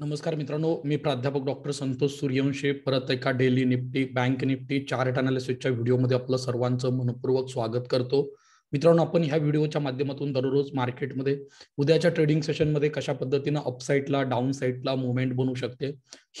नमस्कार मित्रांनो मी प्राध्यापक डॉक्टर संतोष सूर्यवंशी परत एका daily Nifty bank Nifty chart अनालिसिसच्या व्हिडिओमध्ये आपलं सर्वांचं मनपूर्वक स्वागत करतो मित्रांनो आपण ह्या व्हिडिओच्या माध्यमातून दररोज मार्केटमध्ये उद्याच्या ट्रेडिंग सेशनमध्ये कशा पद्धतीनं अपसाईडला डाऊन साईडला मुवमेंट बनू शकते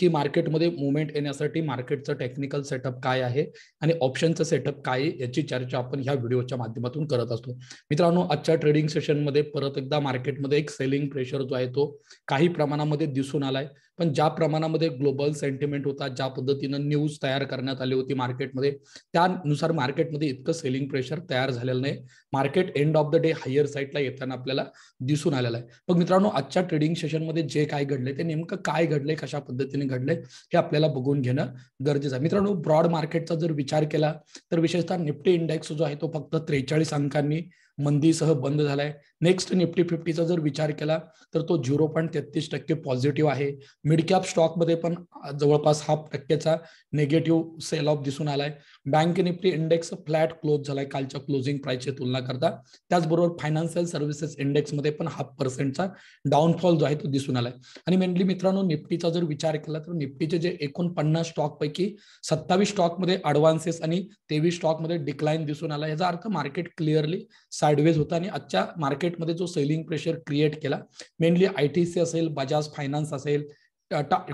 ही मार्केटमध्ये मुवमेंट येण्यासाठी मार्केटचं टेक्निकल सेटअप काय आहे आणि ऑप्शनचं सेटअप काय याची चर्चा आपण ह्या व्हिडिओच्या माध्यमातून करत असतो मित्रांनो आजच्या ट्रेडिंग सेशनमध्ये परत एकदा मार्केटमध्ये एक सेलिंग प्रेशर जो आहे तो काही प्रमाणामध्ये दिसून आलाय पण ज्या प्रमाणामध्ये ग्लोबल सेंटिमेंट होता ज्या पद्धतीनं न्यूज तयार करण्यात आली होती मार्केटमध्ये त्यानुसार मार्केटमध्ये इतकं सेलिंग प्रेशर तयार झालेलं नाही market end of the day higher साईडला येताना आपल्याला दिसून आलेलं आहे मग मित्रांनो आजच्या ट्रेडिंग सेशनमध्ये जे काय घडले ते नेमकं काय घडलंय कशा पद्धतीने घडले हे आपल्याला बघून घेणं गरजेचं आहे मित्रांनो ब्रॉड मार्केटचा जर विचार केला तर विशेषतः निफ्टी इंडेक्स जो आहे तो फक्त त्रेचाळीस अंकांनी मंदीसह बंद झालाय नेक्स्ट निफ्टी फिफ्टीचा जर विचार केला तर तो झिरो पॉईंट तेहतीस टक्के पॉझिटिव्ह आहे मिड कॅप स्टॉकमध्ये पण जवळपास हाफ टक्केचा निगेटिव्ह सेल ऑफ दिसून आलाय bank Nifty index flat close झालाय कालच्या क्लोजिंग प्राईसची तुलना करता त्याचबरोबर फायनान्शियल सर्व्हिसेस इंडेक्समध्ये पण हाफ पर्सेंटचा डाऊनफॉल जो आहे तो दिसून आलाय आणि मेनली मित्रांनो निफ्टीचा जर विचार केला तर निफ्टीचे जे एकूण पन्नास पैकी सत्तावीस स्टॉकमध्ये अडव्हान्सेस आणि तेवीस स्टॉकमध्ये डिक्लाईन दिसून आला याचा अर्थ मार्केट क्लिअरली साईडवेज होता आणि आजच्या मार्केट मार्केटमध्ये जो सेलिंग प्रेशर क्रिएट केला मेनली आय टी सी असेल बजाज फायनान्स असेल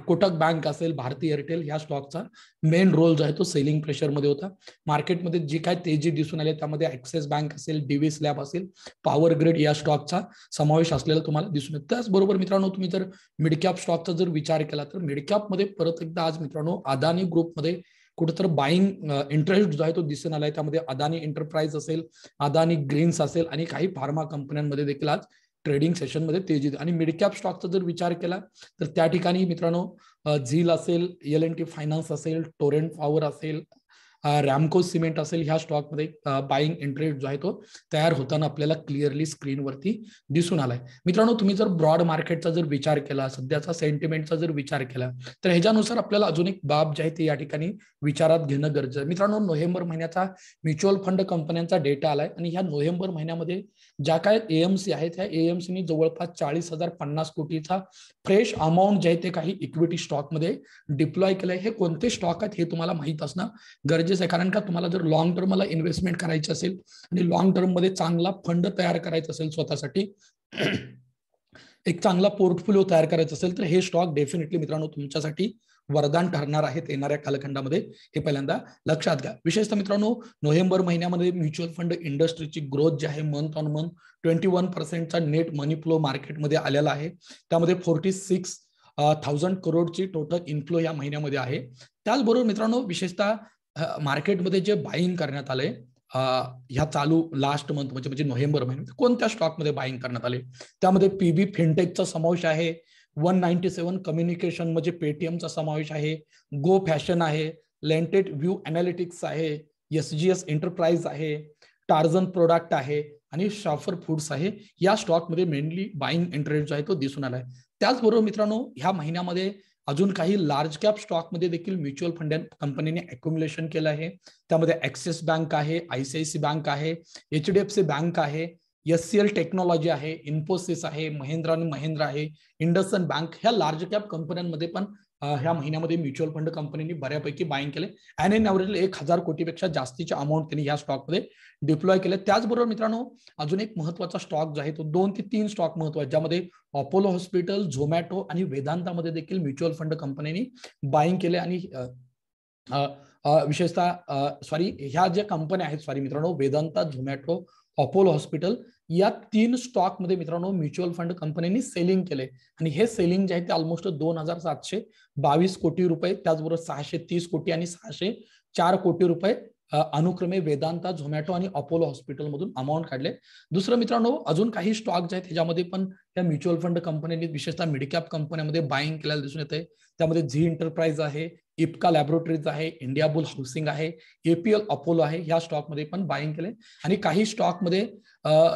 कोटक बँक असेल भारती एअरटेल ह्या स्टॉकचा मेन रोल जो आहे तो सेलिंग प्रेशरमध्ये होता मार्केटमध्ये जी काय तेजी दिसून आली त्यामध्ये ऍक्सेस बँक असेल डीव्ही स्लॅब असेल पॉवर ग्रिड या स्टॉकचा समावेश असलेला तुम्हाला दिसून येतो त्याचबरोबर मित्रांनो तुम्ही जर मिडकॅप स्टॉकचा जर विचार केला तर मिडकॅपमध्ये परत एकदा आज मित्रांनो अदानी ग्रुपमध्ये कुठंतर बाईंग इंटरेस्ट जो आहे तो दिसून आलाय त्यामध्ये अदानी एंटरप्राइज असेल अदानी ग्रीन्स असेल आणि काही फार्मा कंपन्यांमध्ये देखील आज ट्रेडिंग सेशनमध्ये तेजीत आणि मिडकॅप स्टॉकचा जर विचार केला तर त्या ठिकाणी मित्रांनो झील असेल एल एन टी फायनान्स असेल टोरेंट पॉवर असेल रॅमको सिमेंट असेल ह्या स्टॉकमध्ये बाईंग इंटरेस्ट जो आहे तो तयार होताना आपल्याला क्लिअरली स्क्रीनवरती दिसून आलाय मित्रांनो तुम्ही जर ब्रॉड मार्केटचा जर विचार केला सध्याचा सेंटिमेंटचा जर विचार केला तर ह्याच्यानुसार आपल्याला अजून एक बाब जी आहे ती या ठिकाणी विचारात घेणं गरजेचं आहे मित्रांनो नोव्हेंबर महिन्याचा म्युच्युअल फंड कंपन्यांचा डेटा आलाय आणि ह्या नोव्हेंबर महिन्यामध्ये ज्या काय एएमसी आहेत त्या एएमसीनी जवळपास चाळीस हजार पन्नास कोटीचा फ्रेश अमाऊंट जे आहे ते काही इक्विटी स्टॉकमध्ये डिप्लॉय केलंय हे कोणते स्टॉक आहेत हे तुम्हाला माहीत असणं गरजेचं आहे कारण का तुम्हाला जर लॉंग टर्मला इन्व्हेस्टमेंट करायची असेल आणि लॉंग मध्ये चांगला फंड तयार करायचा असेल स्वतःसाठी एक चांगला पोर्टफोलिओ तयार करायचा असेल तर हे स्टॉक डेफिनेटली मित्रांनो तुमच्यासाठी वरदान ठरणार आहेत येणाऱ्या कालखंडामध्ये हे पहिल्यांदा लक्षात घ्या विशेषतः मित्रांनो नोव्हेंबर महिन्यामध्ये म्युच्युअल फंड इंडस्ट्रीची ग्रोथ जी आहे month on month twenty one पर्सेंटचा नेट मनी फ्लो मार्केटमध्ये आलेला आहे त्यामध्ये फोर्टी सिक्स थाउजंड करोडची टोटल इन्फ्लो या महिन्यामध्ये आहे त्याचबरोबर मित्रांनो विशेषतः मार्केटमध्ये जे बाईंग करण्यात आलंय ह्या चालू लास्ट मंथ म्हणजे म्हणजे नोव्हेंबर महिन्यात कोणत्या स्टॉकमध्ये बाईंग करण्यात आले त्यामध्ये पीबी फिनटेकचा समावेश आहे वन नाईन्टी सेवन कम्युनिकेशन म्हणजे पेटीएमचा समावेश आहे गो फॅशन आहे लेंटेड व्ह्यू अनालिटिक्स आहे एस जी एस एंटरप्राइज आहे टार्झन प्रोडक्ट आहे आणि शॉफर फूड्स आहे या स्टॉकमध्ये मेनली बाईंग इंटरेस्ट जो आहे तो दिसून आला आहे त्याचबरोबर मित्रांनो ह्या महिन्यामध्ये अजून काही लार्ज कॅप स्टॉक मध्ये देखील म्युच्युअल फंड कंपनीने अक्युम्युलेशन केलं आहे त्यामध्ये ऍक्सिस बँक आहे आयसीआयसी बँक आहे H D F C bank आहे एस सी एल टेक्नॉलॉजी आहे इन्फोसिस आहे महिंद्रा आणि महिंद्रा आहे इंडसन बँक ह्या लार्ज कॅप कंपन्यांमध्ये पण ह्या महिन्यामध्ये म्युच्युअल फंड कंपनीने बऱ्यापैकी बाईंग केले अँड एन एव्हरेज एक हजार कोटीपेक्षा जास्तीच्या अमाऊंट त्यांनी या स्टॉकमध्ये डिप्लॉय केले त्याचबरोबर मित्रांनो अजून एक महत्वाचा स्टॉक जो आहे तो दोन ते तीन स्टॉक महत्वाचे ज्यामध्ये अपोलो हॉस्पिटल झोमॅटो आणि वेदांतामध्ये देखील म्युच्युअल फंड कंपनीने बाईंग केले आणि विशेषतः सॉरी ह्या ज्या कंपन्या आहेत सॉरी मित्रांनो वेदांता झोमॅटो अपोलो हॉस्पिटल या तीन स्टॉकमध्ये मित्रांनो म्युच्युअल फंड कंपन्यांनी सेलिंग केले आणि हे सेलिंग जे आहे ते ऑलमोस्ट दोन हजार सातशे बावीस कोटी रुपये त्याचबरोबर सहाशे तीस कोटी आणि सहाशे चार कोटी रुपये अनुक्रमे वेदांता झोमॅटो आणि अपोलो हॉस्पिटलमधून अमाऊंट काढले दुसरं मित्रांनो अजून काही स्टॉक जे आहेत ह्याच्यामध्ये पण त्या म्युच्युअल फंड कंपन्यांनी विशेषतः मिडकॅप कंपन्यांमध्ये बाईंग केल्याला दिसून येते त्यामध्ये झी एंटरप्राइज आहे इपका लॅबोरेटरीज आहे इंडिया बुल हाऊसिंग आहे एपीएल अपोलो आहे ह्या स्टॉकमध्ये पण बाईंग केले आणि काही स्टॉकमध्ये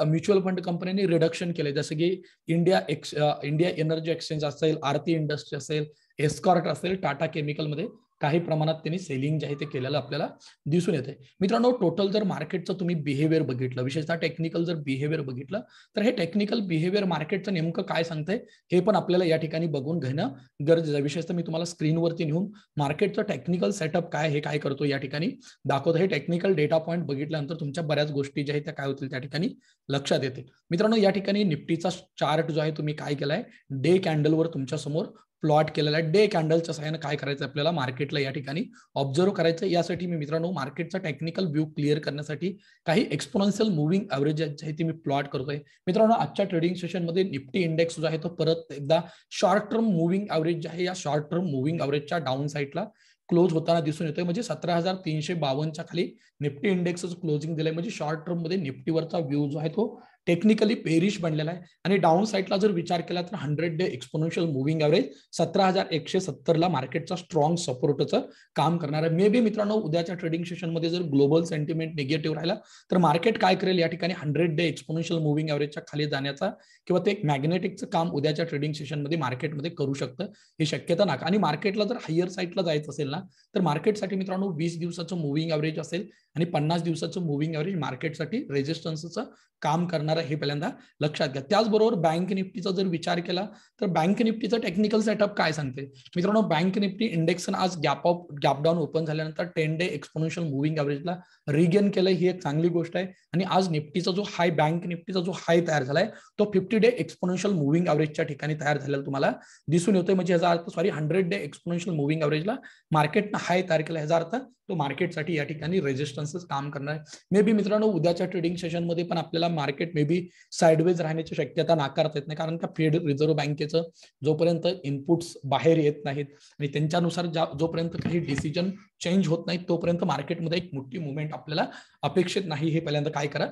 म्युच्युअल फंड कंपन्यांनी रिडक्शन केले जसं की इंडिया एक्स इंडिया एनर्जी एक्सचेंज असेल आरती इंडस्ट्री असेल एस्कॉर्ट असेल टाटा केमिकलमध्ये काही प्रमाणात त्यांनी सेलिंग जे आहे ते केलेलं आपल्याला दिसून येते मित्रांनो टोटल जर मार्केटचं तुम्ही बिहेवियर बघितलं विशेषतः टेक्निकल जर बिहेवियर बघितलं तर हे टेक्निकल बिहेवियर मार्केटचं नेमकं काय सांगतंय हे पण आपल्याला या ठिकाणी बघून घेणं गरजेचं आहे विशेषतः मी तुम्हाला स्क्रीनवरती नेऊन मार्केटचं टेक्निकल सेटअप काय हे काय करतो या ठिकाणी दाखवतो हे टेक्निकल डेटा पॉईंट बघितल्यानंतर तुमच्या बऱ्याच गोष्टी ज्या आहेत त्या काय होतील त्या ठिकाणी लक्षात येते मित्रांनो या ठिकाणी निफ्टीचा चार्ट जो आहे तुम्ही काय केलाय डे कॅन्डलवर तुमच्या समोर प्लॉट केलेला आहे डे कॅन्डलच्या सहाय्यानं काय करायचं आपल्याला मार्केटला या ठिकाणी ऑब्झर्व्ह करायचं यासाठी मी मित्रांनो मार्केटचा टेक्निकल व्ह्यू क्लिअर करण्यासाठी काही एक्सपोनेन्शियल मुव्हिंग ॲव्हरेज आहे ते मी प्लॉट करतोय मित्रांनो आजच्या ट्रेडिंग सेशनमध्ये निफ्टी इंडेक्स जो आहे तो परत एकदा शॉर्ट टर्म मुव्हिंग ॲव्हरेज जे आहे या शॉर्ट टर्म मुव्हिंग ॲव्हरेजच्या डाऊन साईडला क्लोज होताना दिसून येतोय म्हणजे सतरा हजार तीनशे बावनच्या खाली निफ्टी इंडेक्स क्लोजिंग दिलाय म्हणजे शॉर्ट टर्म मध्ये निफ्टीवरचा व्ह्यू जो आहे तो टेक्निकली पेरिश बनलेला आहे आणि डाऊन साईडला जर विचार केला तर hundred day exponential moving average सतरा हजार एकशे सत्तरला मार्केटचा स्ट्रॉंग सपोर्टचं काम करणार आहे मे बी मित्रांनो उद्याच्या ट्रेडिंग सेशनमध्ये जर ग्लोबल सेंटिमेंट निगेटिव्ह राहिला तर मार्केट काय करेल या ठिकाणी हंड्रेड डे एक्सपोनेन्शियल मुव्हिंग ॲव्हरेजच्या खाली जाण्याचा किंवा ते मॅग्नेटिकचं काम उद्याच्या ट्रेडिंग सेशनमध्ये मार्केटमध्ये करू शकतं हे शक्यता नाका आणि मार्केटला जर हायर साईडला जायचं असेल ना तर मार्केटसाठी मित्रांनो वीस दिवसाचं मुव्हिंग ॲव्हरेज असेल आणि पन्नास दिवसाचं मुव्हिंग एव्हरेज मार्केटसाठी रेजिस्टन्सचं काम करणार हे पहिल्यांदा लक्षात घ्या त्याचबरोबर बँक निफ्टीचा जर विचार केला तर बँक निफ्टीचं टेक्निकल सेटअप काय सांगते मित्रांनो बँक निफ्टी इंडेक्स आज गॅप ऑफ डाऊन ओपन झाल्यानंतर टेन डे एक्सपोनेन्शियल मुव्हिंग एव्हरेजला रिगेन केलं ही एक चांगली गोष्ट आहे आणि आज निफ्टीचा जो हाय बँक निफ्टीचा जो हाय तयार झालाय तो फिफ्टी डे एक्सपोनेन्शियल मुव्हिंग एव्हरेजच्या ठिकाणी तयार झालेला तुम्हाला दिसून येतोय म्हणजे ह्याचा अर्थ sorry hundred day exponential moving एव्हरेजला मार्केटनं हाय तयार केला ह्याचा अर्थ तो मार्केटसाठी या ठिकाणी रेजिस्टन्स काम करणार आहे मे बी मित्रांनो उद्याच्या ट्रेडिंग सेशन मध्ये पण आपल्याला मार्केट मे बी साईडवेज राहण्याची शक्यता नाकारता येत नाही कारण का फेड रिझर्व्ह बँकेचं जोपर्यंत इनपुट्स बाहेर येत नाहीत आणि त्यांच्यानुसार जोपर्यंत काही डिसिजन चेंज होत नाही तोपर्यंत मार्केटमध्ये एक मोठी मुवमेंट आपल्याला अपेक्षित नाही हे पहिल्यांदा काय करा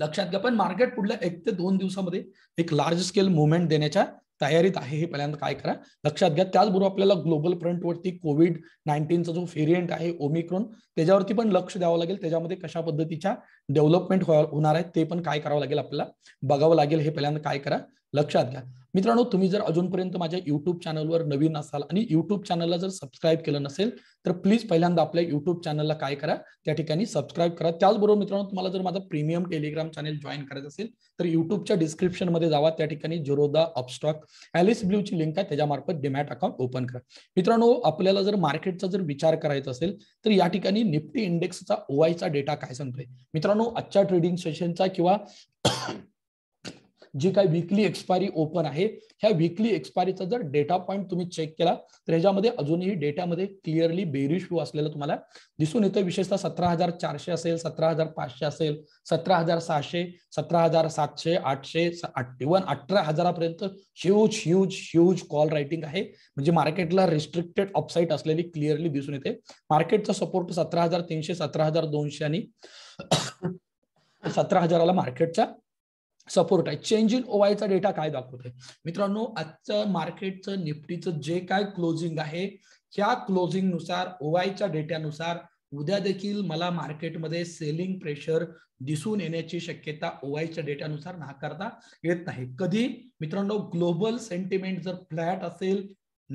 लक्षात घ्या पण मार्केट पुढल्या एक ते दोन दिवसामध्ये एक लार्ज स्केल मुवमेंट देण्याच्या तयारीत आहे हे पहिल्यांदा काय करा लक्षात घ्या त्याचबरोबर आपल्याला ग्लोबल फ्रंटवरती कोविड नाईन्टीनचा जो व्हेरियंट आहे ओमिक्रॉन त्याच्यावरती पण लक्ष द्यावं लागेल त्याच्यामध्ये कशा पद्धतीच्या डेव्हलपमेंट होणार आहे ते पण काय करावं लागेल आपल्याला बघावं लागेल हे पहिल्यांदा काय करा लक्षात घ्या मित्रांनो तुम्ही जर अजूनपर्यंत माझ्या युट्यूब चॅनलवर नवीन असाल आणि युट्यूब चॅनलला जर सबस्क्राईब केलं नसेल तर प्लीज पहिल्यांदा आपल्या युट्यूब चॅनलला काय करा त्या ठिकाणी सबस्क्राईब करा त्याचबरोबर मित्रांनो तुम्हाला जर माझा प्रीमियम टेलिग्राम चॅनल जॉईन करायचं असेल तर युट्यूबच्या डिस्क्रिप्शनमध्ये जावा त्या ठिकाणी जिरोदा अपस्टॉक ॲलिस ब्ल्यूची लिंक आहे त्याच्यामार्फत डिमॅट अकाउंट ओपन करा मित्रांनो आपल्याला जर मार्केटचा जर विचार करायचा असेल तर या ठिकाणी निफ्टी इंडेक्सचा ओआयचा डेटा काय सांगतोय मित्रांनो आजच्या ट्रेडिंग सेशनचा किंवा जी काही विकली एक्सपायरी ओपन आहे ह्या विकली एक्सपायरीचा जर डेटा पॉईंट तुम्ही चेक केला तर ह्याच्यामध्ये अजूनही डेटामध्ये क्लिअरली बेरिश व्यू असलेला तुम्हाला दिसून येतं विशेषतः सतरा हजार चारशे असेल सतरा हजार पाचशे असेल सतरा हजार सहाशे सतरा हजार सातशे आठशे इव्हन अठरा हजारापर्यंत huge huge huge call writing आहे म्हणजे मार्केटला रिस्ट्रिक्टेड ऑफसाईट असलेली क्लिअरली दिसून येते मार्केटचा सपोर्ट सतरा हजार तीनशे सतरा हजार दोनशे आणि सतरा हजाराला मार्केटचा सपोर्ट आहे चेंज इन ओआयचा डेटा काय दाखवतोय मित्रांनो आजचं मार्केटचं निफ्टीचं जे काय क्लोजिंग आहे ह्या नुसार ओआयच्या डेट्यानुसार उद्या देखील मला मार्केटमध्ये सेलिंग प्रेशर दिसून येण्याची शक्यता ओआयच्या डेट्यानुसार नाकारता येत नाही कधी मित्रांनो ग्लोबल सेंटिमेंट जर फ्लॅट असेल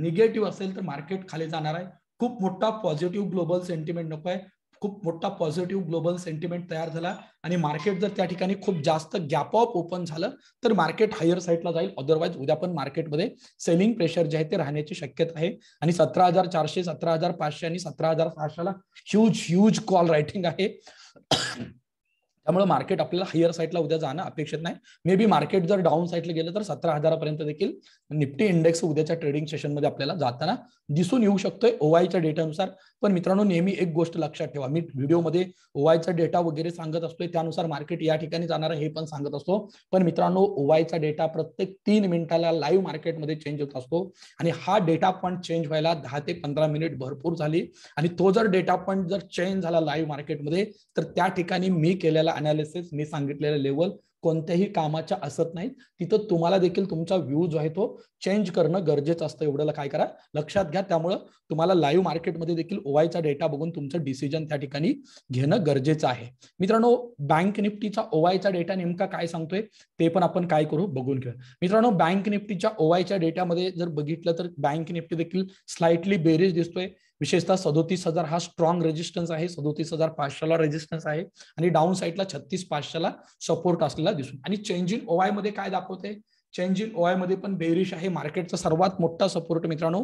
निगेटिव्ह असेल तर मार्केट खाली जाणार आहे खूप मोठा पॉझिटिव्ह ग्लोबल सेंटिमेंट नको आहे खूप मोठा पॉझिटिव्ह ग्लोबल सेंटिमेंट तयार झाला आणि मार्केट जर त्या ठिकाणी खूप जास्त गॅप ऑफ ओपन झालं तर मार्केट हायर साईडला जाईल अदरवाईज उद्या पण मार्केटमध्ये सेलिंग प्रेशर जे आहे ते राहण्याची शक्यता आहे आणि सतरा हजार चारशे सतरा हजार पाचशे आणि सतरा हजार सहाशेला ह्यूज ह्यूज कॉल रायटिंग आहे त्यामुळे मार्केट आपल्याला हायर साईडला उद्या जाणं अपेक्षित नाही मे बी मार्केट जर डाऊन साईडला गेलं तर सतरा हजारापर्यंत देखील निफ्टी इंडेक्स उद्याच्या ट्रेडिंग सेशनमध्ये आपल्याला जाताना दिसून येऊ शकतोय ओआयच्या डेटानुसार पण मित्रांनो नेहमी एक गोष्ट लक्षात ठेवा मी व्हिडिओमध्ये ओआयचा डेटा वगैरे सांगत असतोय त्यानुसार मार्केट या ठिकाणी जाणार हे पण सांगत असतो पण मित्रांनो ओआयचा डेटा प्रत्येक तीन मिनिटाला लाईव्ह मार्केटमध्ये चेंज होत असतो आणि हा डेटा पॉईंट चेंज व्हायला दहा ते पंधरा मिनिट भरपूर झाली आणि तो जर डेटा पॉईंट जर चेंज झाला लाईव्ह मार्केटमध्ये तर त्या ठिकाणी मी केलेला अनालिसिस मी सांगितलेलं लेवल कोणत्याही कामाच्या असत नाहीत तिथं तुम्हाला देखील तुमचा व्ह्यू जो आहे तो चेंज करणं गरजेचं असतं एवढ्याला काय करा लक्षात घ्या त्यामुळं तुम्हाला लाईव्ह मार्केटमध्ये देखील ओवायचा डेटा बघून तुमचं डिसिजन त्या ठिकाणी घेणं गरजेचं आहे मित्रांनो बँक निफ्टीचा ओवायचा डेटा नेमका काय सांगतोय ते पण आपण काय करू बघून घेऊ मित्रांनो बँक निफ्टीच्या ओवायच्या डेटामध्ये जर बघितलं तर बँक निफ्टी देखील स्लाइटली बेरीज दिसतोय विशेषतः सदोतीस हजार हा स्ट्रॉंग रेजिस्टन्स आहे सदोतीस हजार पाचशेला रेजिस्टन्स आहे आणि डाऊन साईडला छत्तीस पाचशेला सपोर्ट असलेला दिसून आणि चेंज इन ओआय मध्ये काय दाखवते चेंज इन ओआय मध्ये पण बेरिश आहे मार्केटचा सर्वात मोठा सपोर्ट मित्रांनो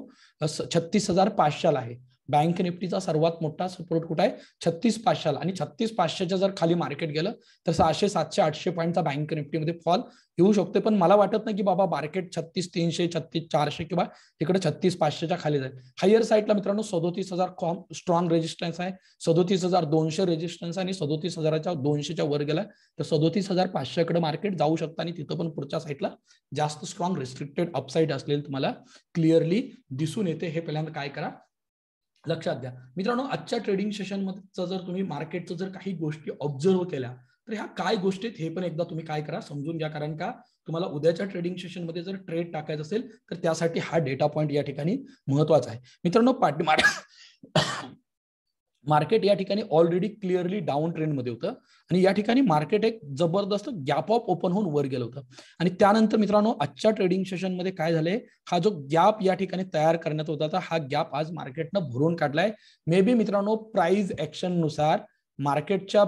छत्तीस हजार पाचशेला आहे बँक निफ्टीचा सर्वात मोठा सपोर्ट कुठं आहे छत्तीस पाचशेला आणि छत्तीस पाचशेच्या जर खाली मार्केट गेलं तर सहाशे सातशे आठशे पॉईंटचा बँक निफ्टीमध्ये फॉल येऊ शकते पण मला वाटत नाही की बाबा मार्केट छत्तीस तीनशे छत्तीस चारशे किंवा तिकडे छत्तीस पाचशेच्या खाली जाईल हायर साईडला मित्रांनो सदोतीस हजार कॉम स्ट्रॉंग रेजिस्टन्स आहे सदोतीस हजार दोनशे रेजिस्टन्स आणि सदोतीस हजाराच्या दोनशेच्या वर गेला तर सदोतीस हजार पाचशेकडे मार्केट जाऊ शकतं आणि तिथं पण पुढच्या साईडला जास्त स्ट्रॉंग रिस्ट्रिक्टेड अपसाईड असलेली तुम्हाला क्लिअरली दिसून येते हे पहिल्यांदा काय करा लक्षात घ्या मित्रांनो आजच्या ट्रेडिंग सेशन मध्ये जर तुम्ही मार्केटचं जर काही गोष्टी ऑब्झर्व्ह केल्या तर ह्या काय गोष्टी हे पण एकदा तुम्ही काय करा समजून घ्या कारण का तुम्हाला उद्याच्या ट्रेडिंग सेशनमध्ये जर ट्रेड टाकायचं असेल तर त्यासाठी हा डेटा पॉईंट या ठिकाणी महत्वाचा आहे मित्रांनो पाठी मार्केट या ठिकाणी ऑलरेडी क्लिअरली डाऊन मध्ये होतं आणि या ठिकाणी मार्केट एक जबरदस्त गॅप ऑफ ओपन होऊन वर गेलं होतं आणि त्यानंतर मित्रांनो आजच्या ट्रेडिंग सेशन मध्ये काय झालंय हा जो गॅप या ठिकाणी तयार करण्यात होता हा गॅप आज मार्केटनं भरून काढलाय मे बी मित्रांनो ऍक्शन नुसार मार्केटच्या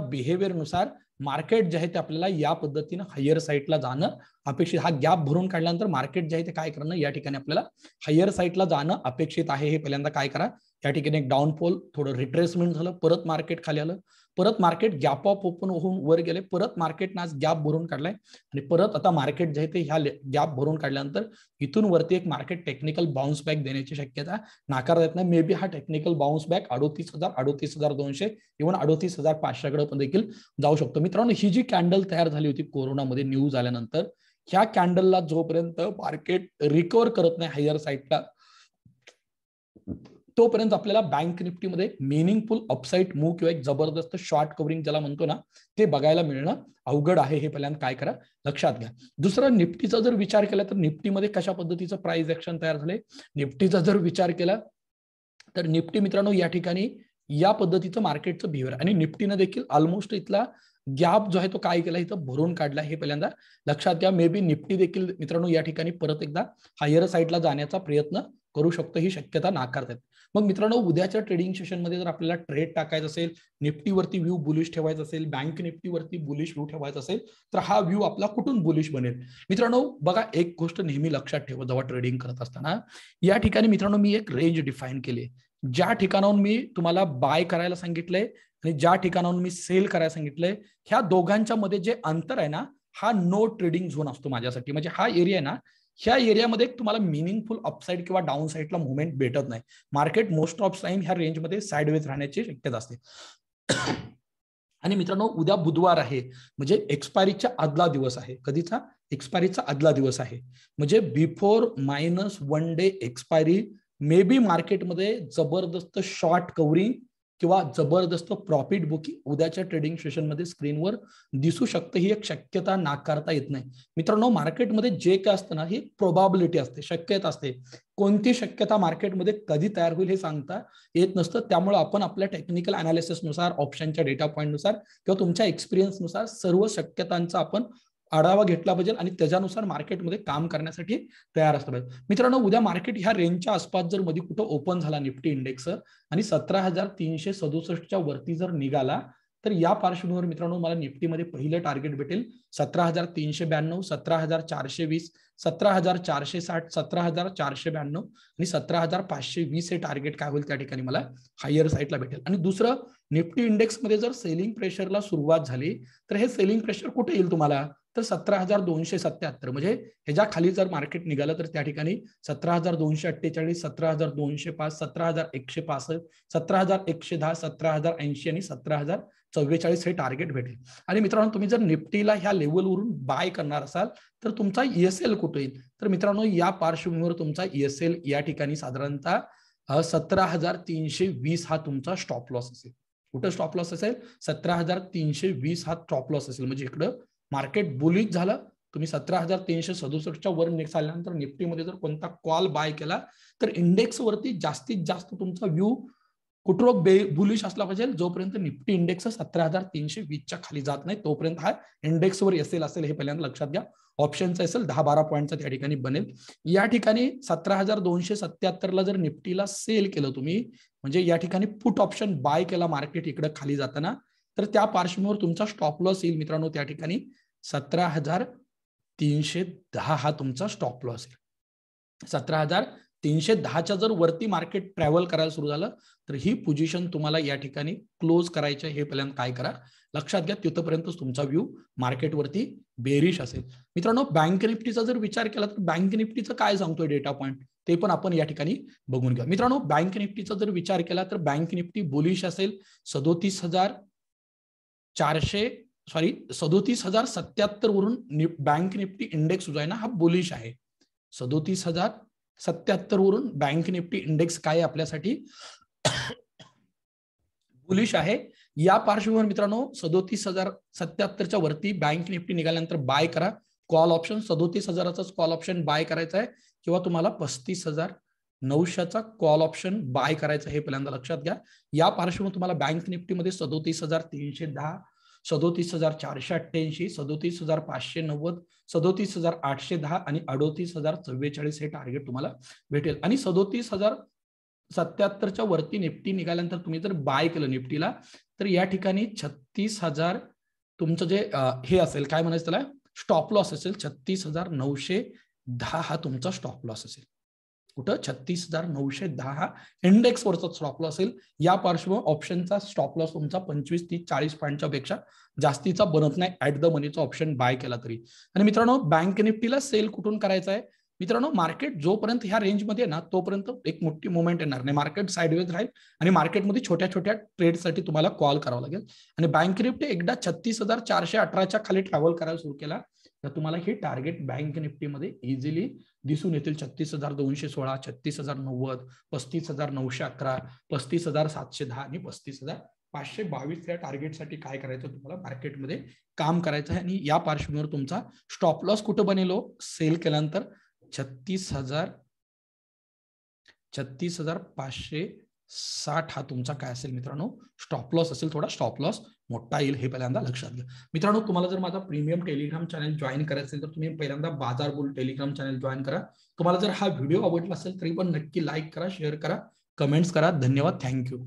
नुसार मार्केट जे आहे ते आपल्याला या पद्धतीनं हायर साईडला जाणं अपेक्षित हा गॅप भरून काढल्यानंतर मार्केट जे आहे ते काय करणं या ठिकाणी आपल्याला हायर साईडला जाणं अपेक्षित आहे हे पहिल्यांदा काय करा या ठिकाणी एक डाऊनफॉल थोडं रिट्रेसमेंट झालं परत मार्केट खाली आलं परत मार्केट गॅप ऑफ ओपन होऊन वर गेले परत मार्केटनं आज गॅप भरून काढलाय आणि परत आता मार्केट जे आहे ते ह्या गॅप भरून काढल्यानंतर इथून वरती एक मार्केट टेक्निकल बाउन्स बॅक देण्याची शक्यता नाकार देत नाही मे बी हा टेक्निकल बाउन्स बॅक अडोतीस हजार अडोतीस हजार दोनशे इव्हन अडोतीस हजार पाचशेकडे पण देखील जाऊ शकतो मित्रांनो ही जी कॅन्डल तयार झाली होती कोरोनामध्ये न्यूज आल्यानंतर ह्या कॅन्डलला जोपर्यंत मार्केट रिकवर करत नाही हायर साईडला तोपर्यंत आपल्याला बँक निफ्टीमध्ये मिनिंगफुल अपसाईट मूव्ह किंवा एक जबरदस्त शॉर्ट कव्हरिंग ज्याला म्हणतो ना ते बघायला मिळणं अवघड आहे हे पहिल्यांदा काय करा लक्षात घ्या दुसरा निफ्टीचा जर विचार केला तर निफ्टीमध्ये कशा पद्धतीचं प्राइस ऍक्शन तयार झाले निफ्टीचा जर विचार केला तर निफ्टी मित्रांनो या ठिकाणी या पद्धतीचं मार्केटचं बिहेवियर आणि निफ्टीनं देखील ऑलमोस्ट इथला गॅप जो आहे तो काय केला इथं भरून काढला हे पहिल्यांदा लक्षात घ्या मे बी निफ्टी देखील मित्रांनो या ठिकाणी परत एकदा हायर साईडला जाण्याचा प्रयत्न करू शकतो ही शक्यता नाकारतात मग मित्रांनो उद्याच्या ट्रेडिंग सेशनमध्ये जर आपल्याला ट्रेड टाकायचा असेल निफ्टीवरती व्ह्यू बुलिश ठेवायचा असेल बँक निफ्टीवरती बुलिश व्ह्यू ठेवायचा असेल तर हा व्ह्यू आपला कुठून बुलिश बनेल मित्रांनो बघा एक गोष्ट नेहमी लक्षात ठेवा जेव्हा ट्रेडिंग करत असताना या ठिकाणी मित्रांनो मी एक रेंज डिफाईन केली ज्या ठिकाणाहून मी तुम्हाला बाय करायला सांगितलंय आणि ज्या ठिकाणाहून मी सेल करायला सांगितलंय ह्या दोघांच्या मध्ये जे अंतर आहे ना हा नो ट्रेडिंग झोन असतो माझ्यासाठी म्हणजे हा एरिया आहे ना ह्या एरियामध्ये तुम्हाला मिनिंगफुल अपसाईड किंवा डाऊन साईडला मुवमेंट भेटत नाही मार्केट मोस्ट ऑफ टाइम ह्या रेंजमध्ये साईडवेज राहण्याची शक्यता असते आणि मित्रांनो उद्या बुधवार आहे म्हणजे एक्सपायरीच्या आदला दिवस आहे कधीचा एक्सपायरीचा आदला दिवस आहे म्हणजे before minus one day expiry maybe मार्केटमध्ये जबरदस्त शॉर्ट कवरिंग किंवा जबरदस्त प्रॉफिट बुकिंग उद्याच्या ट्रेडिंग सेशन मध्ये स्क्रीनवर दिसू शकतं ही एक शक्यता नाकारता येत नाही मित्रांनो मार्केटमध्ये जे काय असतं ना ही प्रोबॅबिलिटी असते शक्यता असते कोणती शक्यता मार्केटमध्ये कधी तयार होईल हे सांगता येत नसतं त्यामुळे आपण आपल्या टेक्निकल अनालिसिसनुसार ऑप्शनच्या डेटा पॉईंटनुसार किंवा तुमच्या एक्सपिरियन्सनुसार सर्व शक्यतांचा आपण आढावा घेतला पाहिजे आणि त्याच्यानुसार मार्केटमध्ये काम करण्यासाठी तयार असलं पाहिजे मित्रांनो उद्या मार्केट ह्या रेंजच्या आसपास जर मध्ये कुठं ओपन झाला निफ्टी इंडेक्स आणि सतरा हजार तीनशे सदुसष्टच्या वरती जर निघाला तर या पार्श्वभूमीवर मित्रांनो मला निफ्टीमध्ये पहिलं टार्गेट भेटेल सतरा हजार तीनशे ब्याण्णव सतरा हजार चारशे वीस सतरा हजार चारशे साठ सतरा हजार चारशे ब्याण्णव आणि सतरा हजार पाचशे वीस हे टार्गेट काय होईल त्या ठिकाणी मला हायर साईडला भेटेल आणि दुसरं निफ्टी इंडेक्समध्ये जर सेलिंग प्रेशरला सुरुवात झाली तर हे सेलिंग प्रेशर कुठे येईल तुम्हाला तर सतरा हजार दोनशे सत्याहत्तर म्हणजे ह्याच्या खाली जर मार्केट निघालं तर त्या ठिकाणी सतरा हजार दोनशे अठ्ठेचाळीस सतरा हजार दोनशे पाच सतरा हजार एकशे पासष्ट सतरा हजार एकशे दहा सतरा हजार ऐंशी आणि सतरा हजार चव्वेचाळीस हे टार्गेट भेटेल आणि मित्रांनो तुम्ही जर निफ्टीला ह्या लेवलवरून बाय करणार असाल तर तुमचा ईएसएल e कुठे येईल तर मित्रांनो या पार्श्वभूमीवर तुमचा ईएसएल e या ठिकाणी साधारणतः सतरा हजार तीनशे वीस हा तुमचा स्टॉप लॉस असेल कुठं स्टॉप लॉस असेल सतरा हजार तीनशे वीस हा स्टॉप लॉस असेल म्हणजे इकडं मार्केट बुलिश झालं तुम्ही सतरा हजार तीनशे सदुसष्टच्या वर निफ्टी निफ्टीमध्ये जर कोणता कॉल बाय केला तर इंडेक्सवरती जास्तीत जास्त तुमचा व्ह्यू कुठरो बुलिश असला पाहिजे जोपर्यंत निफ्टी इंडेक्स सतरा हजार तीनशे वीसच्या खाली जात नाही तोपर्यंत हा इंडेक्सवर असेल असेल हे पहिल्यांदा लक्षात घ्या ऑप्शनचा असेल दहा बारा पॉईंटचा त्या ठिकाणी बनेल या ठिकाणी सतरा हजार दोनशे सत्याहत्तरला जर निफ्टीला सेल केलं तुम्ही म्हणजे या ठिकाणी पुट ऑप्शन बाय केला मार्केट इकडे खाली जाताना तर त्या पार्श्वभूमीवर तुमचा स्टॉप लॉस येईल मित्रांनो त्या ठिकाणी सतरा हजार तीनशे दहा हा तुमचा स्टॉप लॉस आहे सतरा हजार तीनशे दहाच्या जर वरती मार्केट ट्रॅव्हल करायला सुरू झालं तर ही पोझिशन तुम्हाला या ठिकाणी क्लोज करायचे हे पहिल्यांदा काय करा लक्षात घ्या तिथंपर्यंत तुमचा व्ह्यू मार्केटवरती बेरिश असेल मित्रांनो बँक निफ्टीचा जर विचार केला तर बँक निफ्टीचं काय सांगतोय डेटा पॉईंट ते पण आपण या ठिकाणी बघून घ्या मित्रांनो बँक निफ्टीचा जर विचार केला तर बँक निफ्टी बुलिश असेल सदोतीस हजार चारशे सॉरी सदोतीस हजार सत्याहत्तर वरून बँक निफ्टी इंडेक्स जो आहे ना हा बोलिश आहे सदोतीस हजार सत्याहत्तर वरून बँक निफ्टी इंडेक्स काय आपल्यासाठी बुलिश आहे या पार्श्वभूमीवर मित्रांनो सदोतीस हजार सत्याहत्तरच्या वरती बँक निफ्टी निघाल्यानंतर बाय करा कॉल ऑप्शन सदोतीस हजाराचाच कॉल ऑप्शन बाय करायचा आहे किंवा तुम्हाला पस्तीस हजार नऊशेचा कॉल ऑप्शन बाय करायचा हे पहिल्यांदा लक्षात घ्या या पार्श्वभूमीवर तुम्हाला बँक निफ्टीमध्ये सदोतीस हजार तीनशे दहा सदोतीस हजार चारशे अठ्ठ्याऐंशी सदोतीस हजार पाचशे नव्वद सदोतीस हजार आठशे दहा आणि अडोतीस हजार चव्वेचाळीस हे टार्गेट तुम्हाला भेटेल आणि सदोतीस हजार सत्याहत्तरच्या वरती निफ्टी निघाल्यानंतर तुम्ही जर बाय केलं निफ्टीला तर या ठिकाणी छत्तीस हजार तुमचं जे हे असेल काय म्हणायचं त्याला स्टॉप लॉस असेल छत्तीस हजार नऊशे दहा हा तुमचा स्टॉप लॉस असेल कुठं छत्तीस हजार नऊशे दहा इंडेक्स वरचा स्टॉप लॉस असेल या पार्श्व ऑप्शनचा स्टॉप लॉस तुमचा पंचवीस तीस चाळीस पॉईंटच्या पेक्षा जास्तीचा बनत नाही ऍट द मनीचा ऑप्शन बाय केला तरी आणि मित्रांनो बँक निफ्टीला सेल कुठून करायचा आहे मित्रांनो मार्केट जोपर्यंत ह्या रेंजमध्ये ना तोपर्यंत एक मोठी मुवमेंट येणार नाही मार्केट साईडवेज राहील आणि मार्केटमध्ये छोट्या छोट्या ट्रेडसाठी तुम्हाला कॉल करावा लागेल आणि बँक निफ्टी एकदा छत्तीस हजार चारशे अठराच्या खाली ट्रॅव्हल करायला सुरू केला तर तुम्हाला हे टार्गेट बँक निफ्टीमध्ये इझिली दिसून येतील छत्तीस हजार दोनशे सोळा छत्तीस हजार नव्वद पस्तीस हजार नऊशे अकरा पस्तीस हजार सातशे दहा आणि पस्तीस हजार पाचशे बावीस या टार्गेटसाठी काय करायचं तुम्हाला मार्केटमध्ये काम करायचं आहे आणि या पार्श्वभूमीवर तुमचा स्टॉप लॉस कुठं बनेलो सेल केल्यानंतर छत्तीस हजार छत्तीस हजार पाचशे साठ हा तुमचा काय असेल मित्रांनो स्टॉप लॉस असेल थोडा स्टॉप लॉस मोठा येईल हे पहिल्यांदा लक्षात घ्या मित्रांनो तुम्हाला जर माझा प्रीमियम टेलिग्राम चॅनल जॉईन करायचं असेल तर तुम्ही पहिल्यांदा बाजार बोल टेलिग्राम चॅनल जॉईन करा तुम्हाला जर हा व्हिडिओ आवडला असेल तरी पण नक्की लाईक करा शेअर करा कमेंट्स करा धन्यवाद थँक्यू